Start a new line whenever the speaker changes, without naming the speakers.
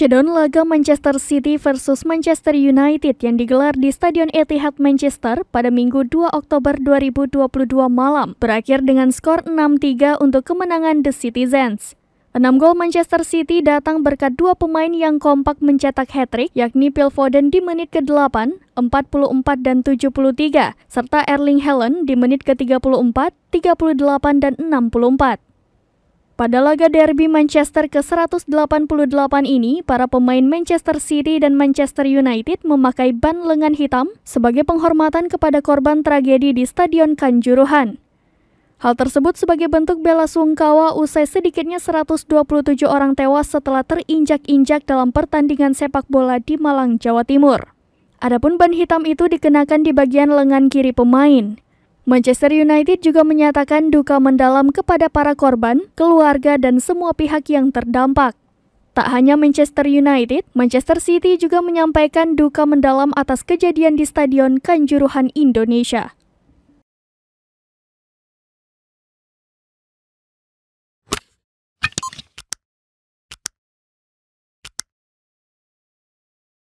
Showdown laga Manchester City versus Manchester United yang digelar di Stadion Etihad Manchester pada Minggu 2 Oktober 2022 malam berakhir dengan skor 6-3 untuk kemenangan The Citizens. 6 gol Manchester City datang berkat dua pemain yang kompak mencetak hat-trick, yakni Phil Foden di menit ke-8, 44 dan 73, serta Erling Haaland di menit ke-34, 38 dan 64. Pada laga derby Manchester ke-188 ini, para pemain Manchester City dan Manchester United memakai ban lengan hitam sebagai penghormatan kepada korban tragedi di Stadion Kanjuruhan. Hal tersebut sebagai bentuk bela sungkawa usai sedikitnya 127 orang tewas setelah terinjak-injak dalam pertandingan sepak bola di Malang, Jawa Timur. Adapun ban hitam itu dikenakan di bagian lengan kiri pemain. Manchester United juga menyatakan duka mendalam kepada para korban, keluarga, dan semua pihak yang terdampak. Tak hanya Manchester United, Manchester City juga menyampaikan duka mendalam atas kejadian di Stadion
Kanjuruhan Indonesia.